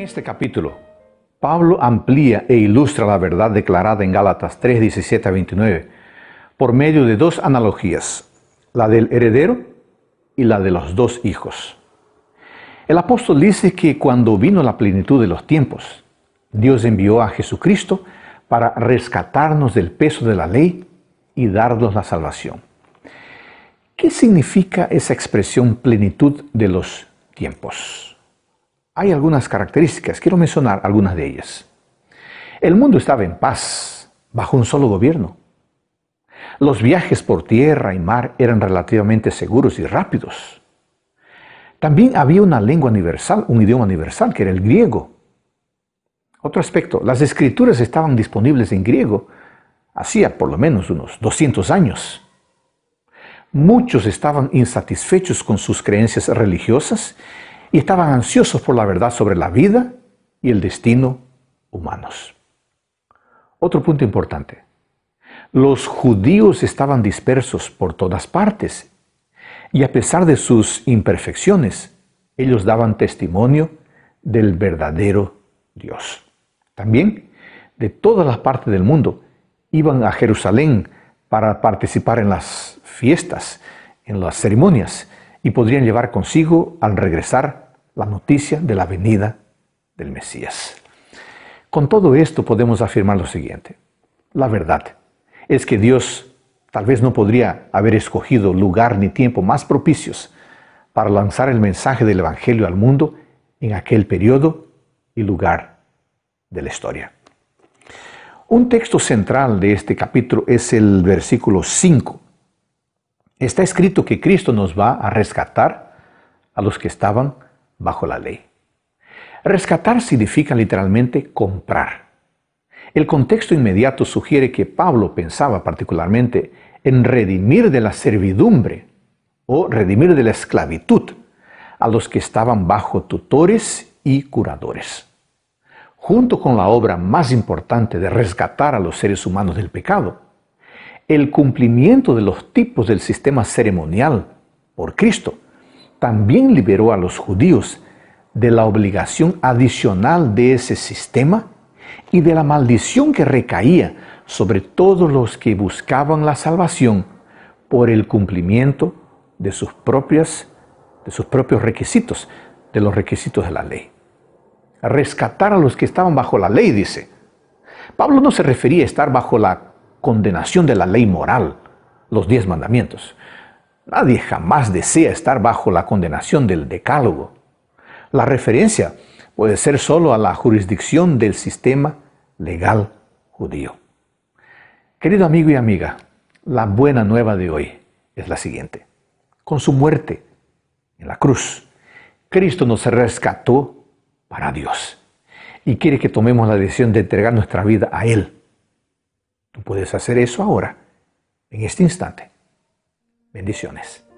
En este capítulo, Pablo amplía e ilustra la verdad declarada en Gálatas 3, 17 a 29 por medio de dos analogías, la del heredero y la de los dos hijos. El apóstol dice que cuando vino la plenitud de los tiempos, Dios envió a Jesucristo para rescatarnos del peso de la ley y darnos la salvación. ¿Qué significa esa expresión plenitud de los tiempos? hay algunas características, quiero mencionar algunas de ellas. El mundo estaba en paz, bajo un solo gobierno. Los viajes por tierra y mar eran relativamente seguros y rápidos. También había una lengua universal, un idioma universal, que era el griego. Otro aspecto, las escrituras estaban disponibles en griego hacía por lo menos unos 200 años. Muchos estaban insatisfechos con sus creencias religiosas y estaban ansiosos por la verdad sobre la vida y el destino humanos. Otro punto importante. Los judíos estaban dispersos por todas partes y a pesar de sus imperfecciones, ellos daban testimonio del verdadero Dios. También de todas las partes del mundo iban a Jerusalén para participar en las fiestas, en las ceremonias y podrían llevar consigo al regresar la noticia de la venida del Mesías. Con todo esto podemos afirmar lo siguiente. La verdad es que Dios tal vez no podría haber escogido lugar ni tiempo más propicios para lanzar el mensaje del Evangelio al mundo en aquel periodo y lugar de la historia. Un texto central de este capítulo es el versículo 5, Está escrito que Cristo nos va a rescatar a los que estaban bajo la ley. Rescatar significa literalmente comprar. El contexto inmediato sugiere que Pablo pensaba particularmente en redimir de la servidumbre o redimir de la esclavitud a los que estaban bajo tutores y curadores. Junto con la obra más importante de rescatar a los seres humanos del pecado, el cumplimiento de los tipos del sistema ceremonial por Cristo, también liberó a los judíos de la obligación adicional de ese sistema y de la maldición que recaía sobre todos los que buscaban la salvación por el cumplimiento de sus, propias, de sus propios requisitos, de los requisitos de la ley. Rescatar a los que estaban bajo la ley, dice. Pablo no se refería a estar bajo la condenación de la ley moral, los diez mandamientos. Nadie jamás desea estar bajo la condenación del decálogo. La referencia puede ser solo a la jurisdicción del sistema legal judío. Querido amigo y amiga, la buena nueva de hoy es la siguiente. Con su muerte en la cruz, Cristo nos rescató para Dios y quiere que tomemos la decisión de entregar nuestra vida a Él puedes hacer eso ahora, en este instante. Bendiciones.